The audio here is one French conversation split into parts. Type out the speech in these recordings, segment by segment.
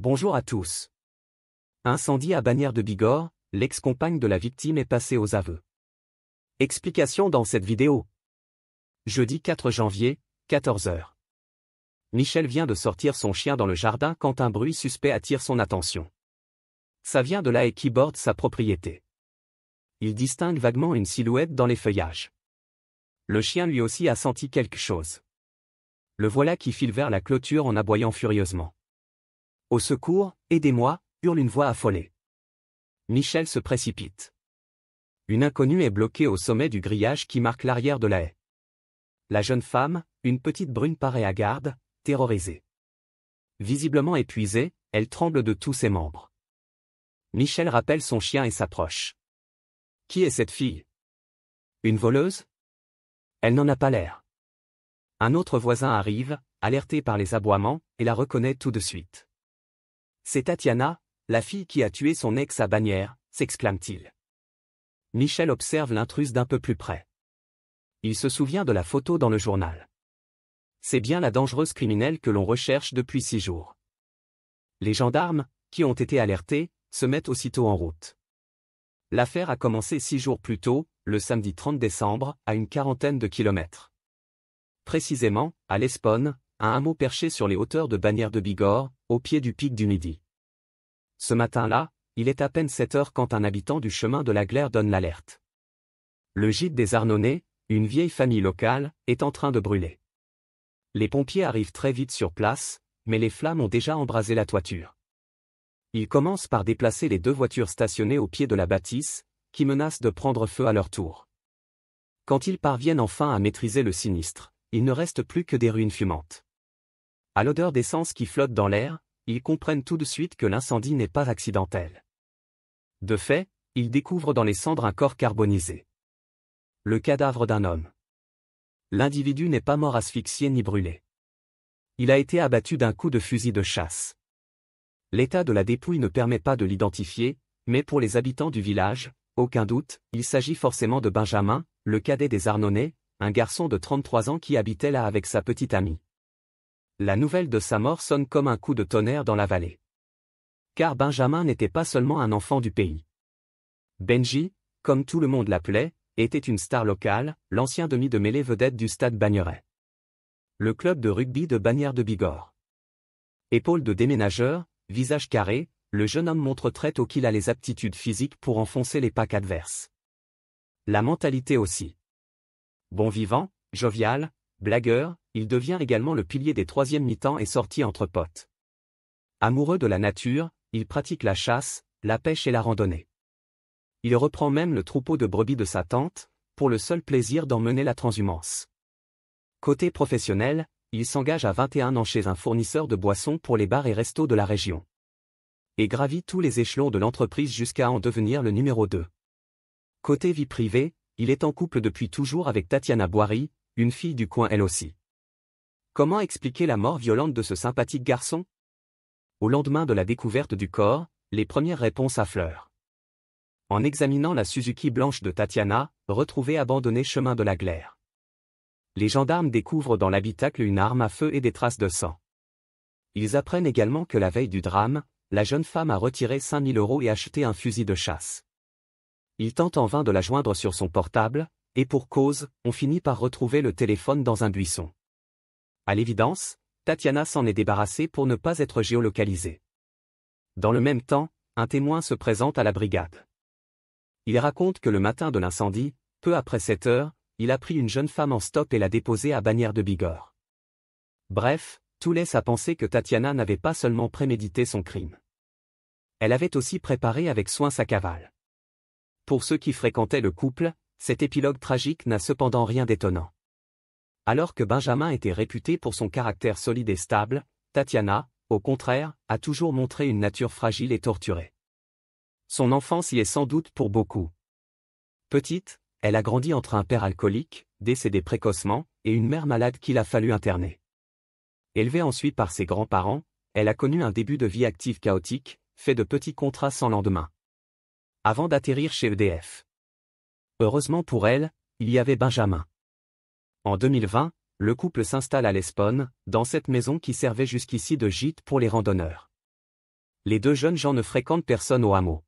Bonjour à tous. Incendie à Bannière de Bigorre, l'ex-compagne de la victime est passée aux aveux. Explication dans cette vidéo. Jeudi 4 janvier, 14h. Michel vient de sortir son chien dans le jardin quand un bruit suspect attire son attention. Ça vient de là et qui borde sa propriété. Il distingue vaguement une silhouette dans les feuillages. Le chien lui aussi a senti quelque chose. Le voilà qui file vers la clôture en aboyant furieusement. Au secours, aidez-moi, hurle une voix affolée. Michel se précipite. Une inconnue est bloquée au sommet du grillage qui marque l'arrière de la haie. La jeune femme, une petite brune paraît à garde, terrorisée. Visiblement épuisée, elle tremble de tous ses membres. Michel rappelle son chien et s'approche. Qui est cette fille Une voleuse Elle n'en a pas l'air. Un autre voisin arrive, alerté par les aboiements, et la reconnaît tout de suite. C'est Tatiana, la fille qui a tué son ex à Bagnères, s'exclame-t-il. Michel observe l'intruse d'un peu plus près. Il se souvient de la photo dans le journal. C'est bien la dangereuse criminelle que l'on recherche depuis six jours. Les gendarmes, qui ont été alertés, se mettent aussitôt en route. L'affaire a commencé six jours plus tôt, le samedi 30 décembre, à une quarantaine de kilomètres. Précisément, à l'Esponne, un hameau perché sur les hauteurs de bannières de Bigorre, au pied du pic du Midi. Ce matin-là, il est à peine 7 heures quand un habitant du chemin de la Glaire donne l'alerte. Le gîte des Arnonnais, une vieille famille locale, est en train de brûler. Les pompiers arrivent très vite sur place, mais les flammes ont déjà embrasé la toiture. Ils commencent par déplacer les deux voitures stationnées au pied de la bâtisse, qui menacent de prendre feu à leur tour. Quand ils parviennent enfin à maîtriser le sinistre, il ne reste plus que des ruines fumantes. À l'odeur d'essence qui flotte dans l'air, ils comprennent tout de suite que l'incendie n'est pas accidentel. De fait, ils découvrent dans les cendres un corps carbonisé. Le cadavre d'un homme. L'individu n'est pas mort asphyxié ni brûlé. Il a été abattu d'un coup de fusil de chasse. L'état de la dépouille ne permet pas de l'identifier, mais pour les habitants du village, aucun doute, il s'agit forcément de Benjamin, le cadet des Arnonnais, un garçon de 33 ans qui habitait là avec sa petite amie. La nouvelle de sa mort sonne comme un coup de tonnerre dans la vallée. Car Benjamin n'était pas seulement un enfant du pays. Benji, comme tout le monde l'appelait, était une star locale, l'ancien demi de mêlée vedette du stade Bagneret. Le club de rugby de Bagnères de Bigorre. Épaule de déménageur, visage carré, le jeune homme montre très tôt qu'il a les aptitudes physiques pour enfoncer les packs adverses. La mentalité aussi. Bon vivant, jovial, blagueur, il devient également le pilier des troisièmes mi-temps et sorti entre potes. Amoureux de la nature, il pratique la chasse, la pêche et la randonnée. Il reprend même le troupeau de brebis de sa tante, pour le seul plaisir d'emmener la transhumance. Côté professionnel, il s'engage à 21 ans chez un fournisseur de boissons pour les bars et restos de la région. Et gravit tous les échelons de l'entreprise jusqu'à en devenir le numéro 2. Côté vie privée, il est en couple depuis toujours avec Tatiana Boiry, une fille du coin elle aussi. Comment expliquer la mort violente de ce sympathique garçon Au lendemain de la découverte du corps, les premières réponses affleurent. En examinant la Suzuki blanche de Tatiana, retrouvée abandonnée chemin de la glaire. Les gendarmes découvrent dans l'habitacle une arme à feu et des traces de sang. Ils apprennent également que la veille du drame, la jeune femme a retiré 5000 euros et acheté un fusil de chasse. Ils tentent en vain de la joindre sur son portable, et pour cause, on finit par retrouver le téléphone dans un buisson. À l'évidence, Tatiana s'en est débarrassée pour ne pas être géolocalisée. Dans le même temps, un témoin se présente à la brigade. Il raconte que le matin de l'incendie, peu après 7 heures, il a pris une jeune femme en stop et l'a déposée à bannière de Bigorre. Bref, tout laisse à penser que Tatiana n'avait pas seulement prémédité son crime. Elle avait aussi préparé avec soin sa cavale. Pour ceux qui fréquentaient le couple, cet épilogue tragique n'a cependant rien d'étonnant. Alors que Benjamin était réputé pour son caractère solide et stable, Tatiana, au contraire, a toujours montré une nature fragile et torturée. Son enfance y est sans doute pour beaucoup. Petite, elle a grandi entre un père alcoolique, décédé précocement, et une mère malade qu'il a fallu interner. Élevée ensuite par ses grands-parents, elle a connu un début de vie active chaotique, fait de petits contrats sans lendemain. Avant d'atterrir chez EDF. Heureusement pour elle, il y avait Benjamin. En 2020, le couple s'installe à l'Espone, dans cette maison qui servait jusqu'ici de gîte pour les randonneurs. Les deux jeunes gens ne fréquentent personne au hameau.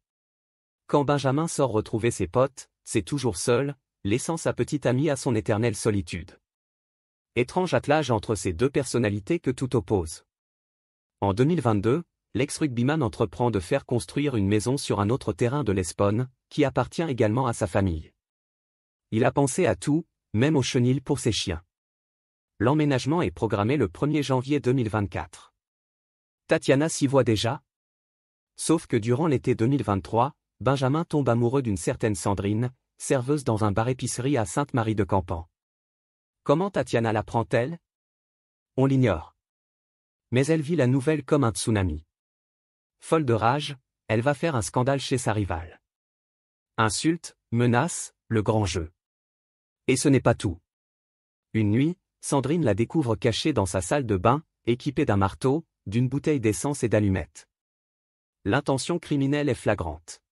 Quand Benjamin sort retrouver ses potes, c'est toujours seul, laissant sa petite amie à son éternelle solitude. Étrange attelage entre ces deux personnalités que tout oppose. En 2022, l'ex-rugbyman entreprend de faire construire une maison sur un autre terrain de Lesbonne, qui appartient également à sa famille. Il a pensé à tout, même au chenil pour ses chiens. L'emménagement est programmé le 1er janvier 2024. Tatiana s'y voit déjà Sauf que durant l'été 2023, Benjamin tombe amoureux d'une certaine Sandrine, serveuse dans un bar-épicerie à Sainte-Marie-de-Campan. Comment Tatiana l'apprend-elle On l'ignore. Mais elle vit la nouvelle comme un tsunami. Folle de rage, elle va faire un scandale chez sa rivale. Insulte, menaces, le grand jeu. Et ce n'est pas tout. Une nuit, Sandrine la découvre cachée dans sa salle de bain, équipée d'un marteau, d'une bouteille d'essence et d'allumettes. L'intention criminelle est flagrante.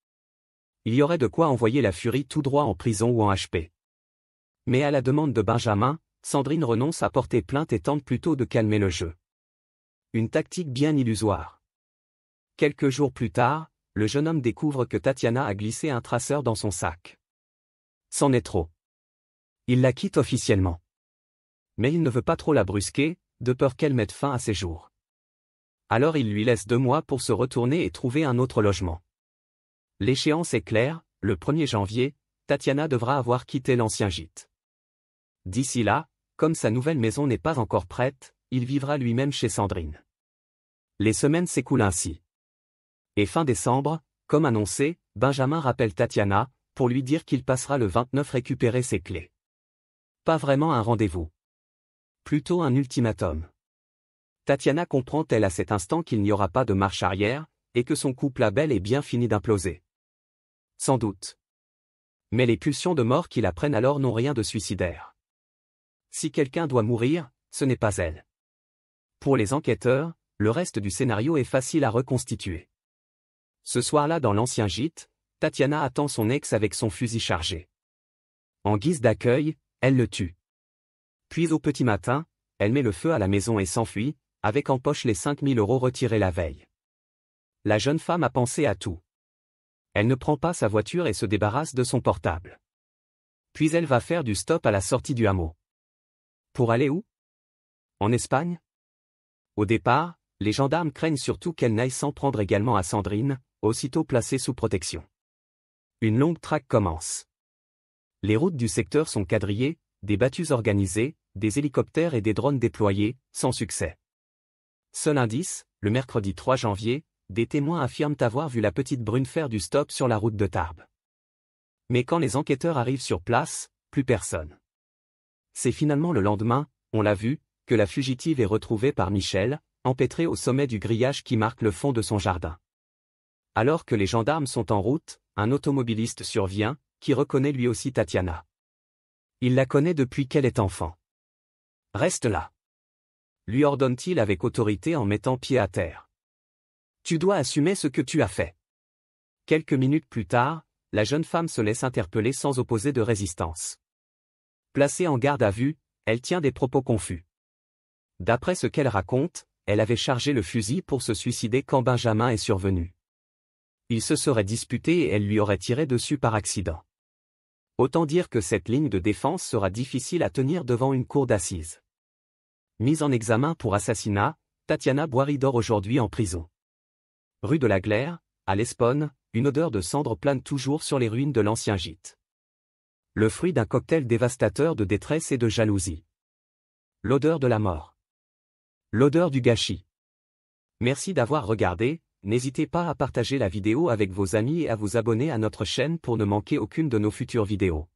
Il y aurait de quoi envoyer la furie tout droit en prison ou en HP. Mais à la demande de Benjamin, Sandrine renonce à porter plainte et tente plutôt de calmer le jeu. Une tactique bien illusoire. Quelques jours plus tard, le jeune homme découvre que Tatiana a glissé un traceur dans son sac. C'en est trop. Il la quitte officiellement. Mais il ne veut pas trop la brusquer, de peur qu'elle mette fin à ses jours. Alors il lui laisse deux mois pour se retourner et trouver un autre logement. L'échéance est claire, le 1er janvier, Tatiana devra avoir quitté l'ancien gîte. D'ici là, comme sa nouvelle maison n'est pas encore prête, il vivra lui-même chez Sandrine. Les semaines s'écoulent ainsi. Et fin décembre, comme annoncé, Benjamin rappelle Tatiana, pour lui dire qu'il passera le 29 récupérer ses clés pas vraiment un rendez-vous. Plutôt un ultimatum. Tatiana comprend-elle à cet instant qu'il n'y aura pas de marche arrière, et que son couple à bel est bien fini d'imploser Sans doute. Mais les pulsions de mort qui la prennent alors n'ont rien de suicidaire. Si quelqu'un doit mourir, ce n'est pas elle. Pour les enquêteurs, le reste du scénario est facile à reconstituer. Ce soir-là dans l'ancien gîte, Tatiana attend son ex avec son fusil chargé. En guise d'accueil, elle le tue. Puis au petit matin, elle met le feu à la maison et s'enfuit, avec en poche les 5000 euros retirés la veille. La jeune femme a pensé à tout. Elle ne prend pas sa voiture et se débarrasse de son portable. Puis elle va faire du stop à la sortie du hameau. Pour aller où En Espagne Au départ, les gendarmes craignent surtout qu'elle n'aille s'en prendre également à Sandrine, aussitôt placée sous protection. Une longue traque commence. Les routes du secteur sont quadrillées, des battues organisées, des hélicoptères et des drones déployés, sans succès. Seul indice, le mercredi 3 janvier, des témoins affirment avoir vu la petite brune faire du stop sur la route de Tarbes. Mais quand les enquêteurs arrivent sur place, plus personne. C'est finalement le lendemain, on l'a vu, que la fugitive est retrouvée par Michel, empêtrée au sommet du grillage qui marque le fond de son jardin. Alors que les gendarmes sont en route, un automobiliste survient, qui reconnaît lui aussi Tatiana. Il la connaît depuis qu'elle est enfant. Reste là. Lui ordonne-t-il avec autorité en mettant pied à terre. Tu dois assumer ce que tu as fait. Quelques minutes plus tard, la jeune femme se laisse interpeller sans opposer de résistance. Placée en garde à vue, elle tient des propos confus. D'après ce qu'elle raconte, elle avait chargé le fusil pour se suicider quand Benjamin est survenu. Ils se seraient disputés et elle lui aurait tiré dessus par accident. Autant dire que cette ligne de défense sera difficile à tenir devant une cour d'assises. Mise en examen pour assassinat, Tatiana Boiry dort aujourd'hui en prison. Rue de la Glaire, à l'Esponne, une odeur de cendre plane toujours sur les ruines de l'ancien gîte. Le fruit d'un cocktail dévastateur de détresse et de jalousie. L'odeur de la mort. L'odeur du gâchis. Merci d'avoir regardé, N'hésitez pas à partager la vidéo avec vos amis et à vous abonner à notre chaîne pour ne manquer aucune de nos futures vidéos.